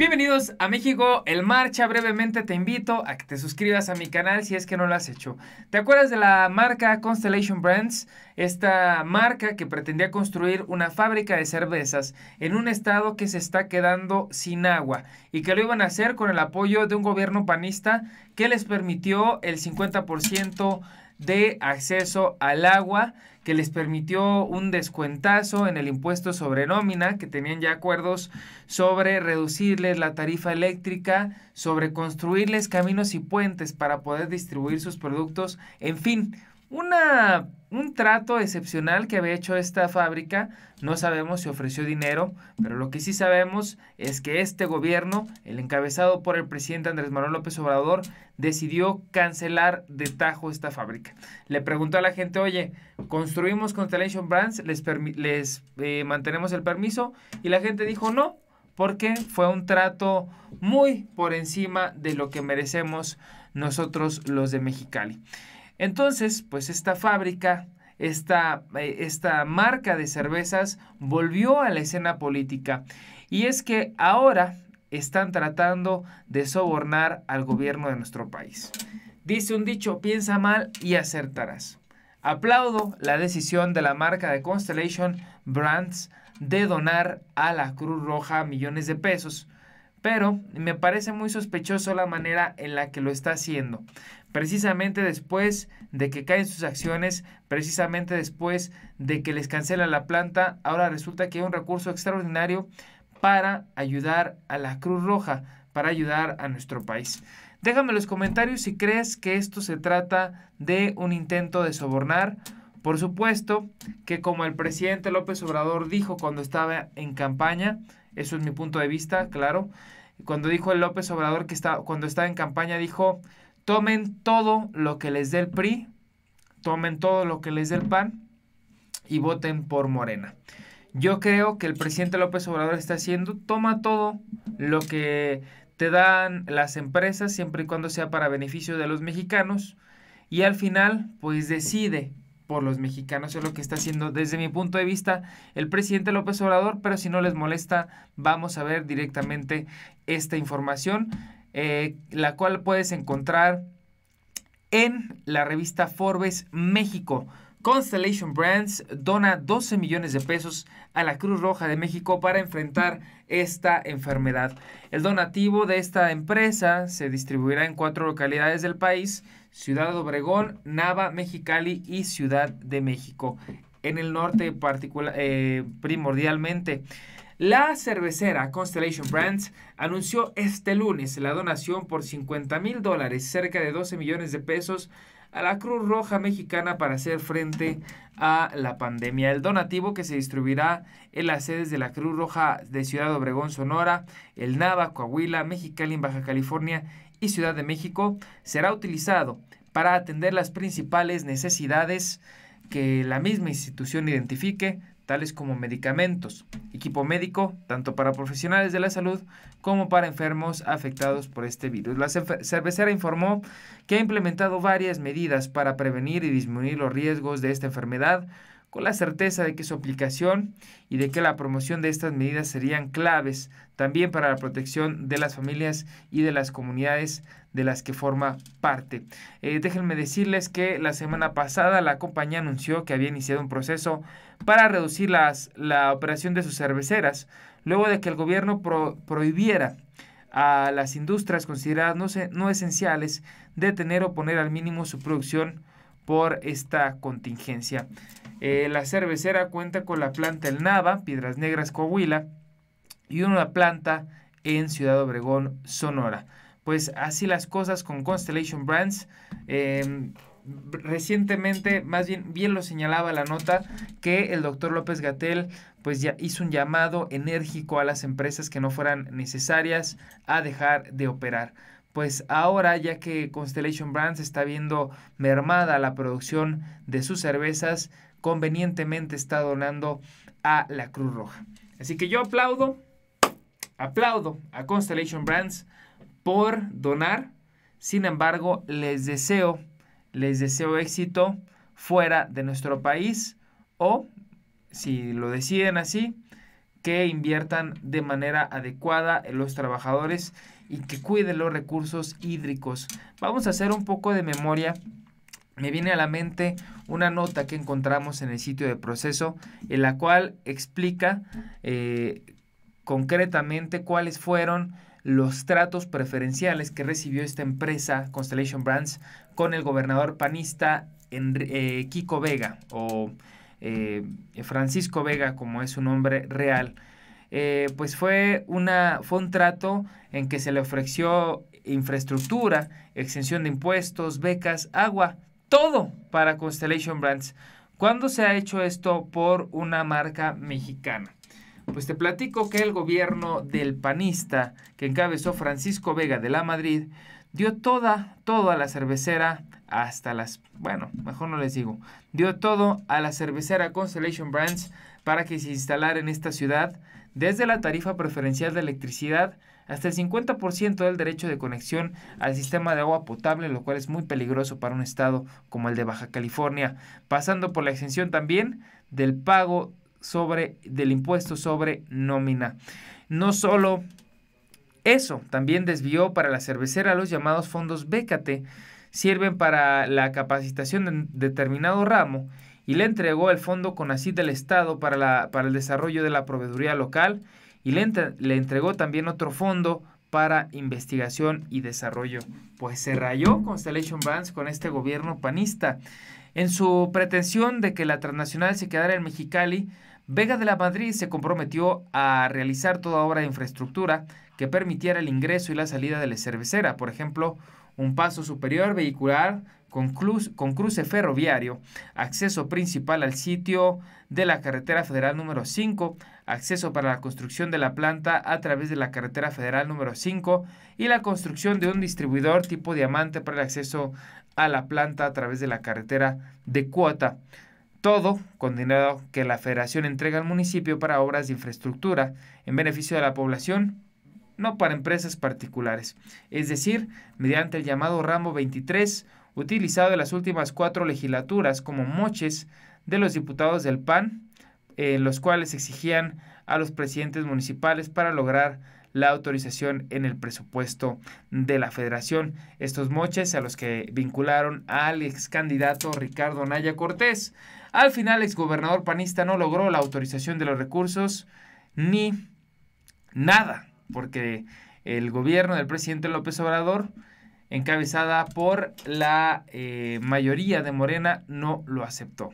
Bienvenidos a México El Marcha. Brevemente te invito a que te suscribas a mi canal si es que no lo has hecho. ¿Te acuerdas de la marca Constellation Brands? Esta marca que pretendía construir una fábrica de cervezas en un estado que se está quedando sin agua y que lo iban a hacer con el apoyo de un gobierno panista que les permitió el 50% de acceso al agua que les permitió un descuentazo en el impuesto sobre nómina, que tenían ya acuerdos sobre reducirles la tarifa eléctrica, sobre construirles caminos y puentes para poder distribuir sus productos, en fin, una, un trato excepcional que había hecho esta fábrica. No sabemos si ofreció dinero, pero lo que sí sabemos es que este gobierno, el encabezado por el presidente Andrés Manuel López Obrador, decidió cancelar de tajo esta fábrica. Le preguntó a la gente, oye, construimos Constellation Brands, les, les eh, mantenemos el permiso, y la gente dijo no, porque fue un trato muy por encima de lo que merecemos nosotros los de Mexicali. Entonces, pues esta fábrica, esta, eh, esta marca de cervezas volvió a la escena política. Y es que ahora están tratando de sobornar al gobierno de nuestro país. Dice un dicho, piensa mal y acertarás. Aplaudo la decisión de la marca de Constellation Brands de donar a la Cruz Roja millones de pesos pero me parece muy sospechoso la manera en la que lo está haciendo. Precisamente después de que caen sus acciones, precisamente después de que les cancela la planta, ahora resulta que hay un recurso extraordinario para ayudar a la Cruz Roja, para ayudar a nuestro país. Déjame en los comentarios si crees que esto se trata de un intento de sobornar por supuesto que como el presidente López Obrador dijo cuando estaba en campaña, eso es mi punto de vista, claro, cuando dijo el López Obrador que está, cuando estaba en campaña dijo, tomen todo lo que les dé el PRI, tomen todo lo que les dé el PAN y voten por Morena. Yo creo que el presidente López Obrador está haciendo, toma todo lo que te dan las empresas siempre y cuando sea para beneficio de los mexicanos y al final pues decide por los mexicanos. es lo que está haciendo desde mi punto de vista el presidente López Obrador, pero si no les molesta, vamos a ver directamente esta información, eh, la cual puedes encontrar en la revista Forbes México. Constellation Brands dona 12 millones de pesos a la Cruz Roja de México para enfrentar esta enfermedad. El donativo de esta empresa se distribuirá en cuatro localidades del país, Ciudad Obregón, Nava, Mexicali y Ciudad de México, en el norte eh, primordialmente. La cervecera Constellation Brands anunció este lunes la donación por 50 mil dólares, cerca de 12 millones de pesos, a la Cruz Roja Mexicana para hacer frente a la pandemia. El donativo que se distribuirá en las sedes de la Cruz Roja de Ciudad Obregón, Sonora, El Nava, Coahuila, Mexicali, en Baja California y Ciudad de México será utilizado para atender las principales necesidades que la misma institución identifique tales como medicamentos, equipo médico, tanto para profesionales de la salud como para enfermos afectados por este virus. La cervecera informó que ha implementado varias medidas para prevenir y disminuir los riesgos de esta enfermedad, con la certeza de que su aplicación y de que la promoción de estas medidas serían claves también para la protección de las familias y de las comunidades de las que forma parte. Eh, déjenme decirles que la semana pasada la compañía anunció que había iniciado un proceso para reducir las, la operación de sus cerveceras, luego de que el gobierno prohibiera a las industrias consideradas no, no esenciales tener o poner al mínimo su producción por esta contingencia. Eh, la cervecera cuenta con la planta El Nava, Piedras Negras, Coahuila, y una planta en Ciudad Obregón, Sonora. Pues así las cosas con Constellation Brands. Em, recientemente, más bien, bien lo señalaba la nota, que el doctor López Gatel pues ya hizo un llamado enérgico a las empresas que no fueran necesarias a dejar de operar pues ahora ya que Constellation Brands está viendo mermada la producción de sus cervezas, convenientemente está donando a la Cruz Roja. Así que yo aplaudo, aplaudo a Constellation Brands por donar. Sin embargo, les deseo, les deseo éxito fuera de nuestro país o, si lo deciden así, que inviertan de manera adecuada en los trabajadores y que cuide los recursos hídricos. Vamos a hacer un poco de memoria. Me viene a la mente una nota que encontramos en el sitio de proceso, en la cual explica eh, concretamente cuáles fueron los tratos preferenciales que recibió esta empresa Constellation Brands con el gobernador panista eh, Kiko Vega o eh, Francisco Vega, como es su nombre real. Eh, pues fue, una, un trato en que se le ofreció infraestructura, exención de impuestos, becas, agua, todo para Constellation Brands. ¿Cuándo se ha hecho esto por una marca mexicana? Pues te platico que el gobierno del panista que encabezó Francisco Vega de la Madrid dio toda, todo a la cervecera hasta las, bueno, mejor no les digo, dio todo a la cervecera Constellation Brands para que se instalara en esta ciudad desde la tarifa preferencial de electricidad hasta el 50% del derecho de conexión al sistema de agua potable, lo cual es muy peligroso para un estado como el de Baja California, pasando por la exención también del pago sobre del impuesto sobre nómina. No solo eso, también desvió para la cervecera los llamados fondos Bécate, sirven para la capacitación de determinado ramo y le entregó el Fondo con CONACYT del Estado para, el desarrollo de la proveeduría local y le, le entregó también otro fondo para investigación y desarrollo. Pues se rayó Constellation Brands con este gobierno panista. En su pretensión de que la transnacional se quedara en Mexicali, Vega de la Madrid se comprometió a realizar toda obra de infraestructura que permitiera el ingreso y la salida de la cervecera, por ejemplo, un paso superior vehicular con, cruce ferroviario, acceso principal al sitio de la carretera federal número 5, acceso para la construcción de la planta a través de la carretera federal número 5 y la construcción de un distribuidor tipo diamante para el acceso a la planta a través de la carretera de cuota. Todo con dinero que la federación entrega al municipio para obras de infraestructura en beneficio de la población, no para empresas particulares. Es decir, mediante el llamado ramo 23 utilizado en las últimas cuatro legislaturas como moches de los diputados del PAN, en eh, los cuales exigían a los presidentes municipales para lograr la autorización en el presupuesto de la federación. Estos moches a los que vincularon al ex candidato Ricardo Naya Cortés. Al final, el gobernador panista no logró la autorización de los recursos ni nada, porque el gobierno del presidente López Obrador encabezada por la eh, mayoría de Morena, no lo aceptó.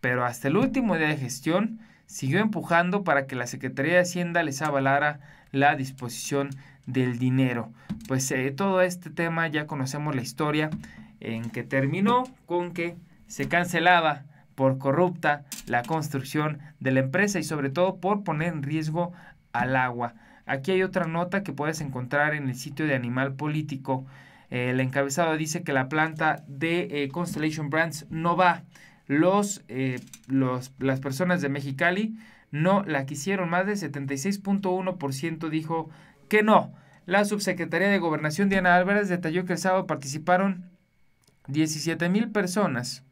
Pero hasta el último día de gestión siguió empujando para que la Secretaría de Hacienda les avalara la disposición del dinero. Pues eh, todo este tema ya conocemos la historia en que terminó con que se cancelaba por corrupta la construcción de la empresa y sobre todo por poner en riesgo al agua. Aquí hay otra nota que puedes encontrar en el sitio de Animal Político el encabezado dice que la planta de eh, Constellation Brands no va. Eh, los, las personas de Mexicali no la quisieron. Más del 76.1% dijo que no. La subsecretaría de Gobernación, Diana Álvarez, detalló que el sábado participaron 17 mil personas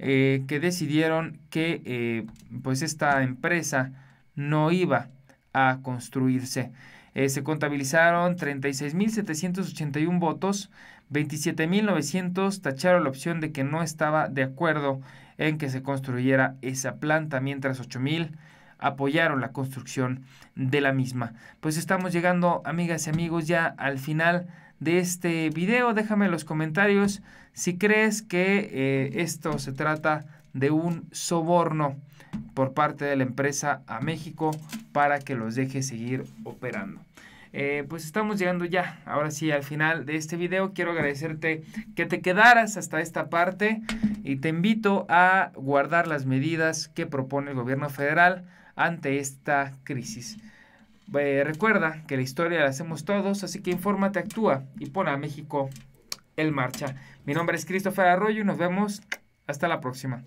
eh, que decidieron que pues esta empresa no iba a construirse. Eh, se contabilizaron 36.781 votos, 27.900 tacharon la opción de que no estaba de acuerdo en que se construyera esa planta, mientras 8.000 apoyaron la construcción de la misma. Pues estamos llegando, amigas y amigos, ya al final de este video. Déjame en los comentarios si crees que eh, esto se trata de un soborno por parte de la empresa a México para que los deje seguir operando. Eh, pues estamos llegando ya, ahora sí, al final de este video. Quiero agradecerte que te quedaras hasta esta parte y te invito a guardar las medidas que propone el gobierno federal ante esta crisis. Eh, recuerda que la historia la hacemos todos, así que infórmate, actúa y pon a México en marcha. Mi nombre es Christopher Arroyo y nos vemos hasta la próxima.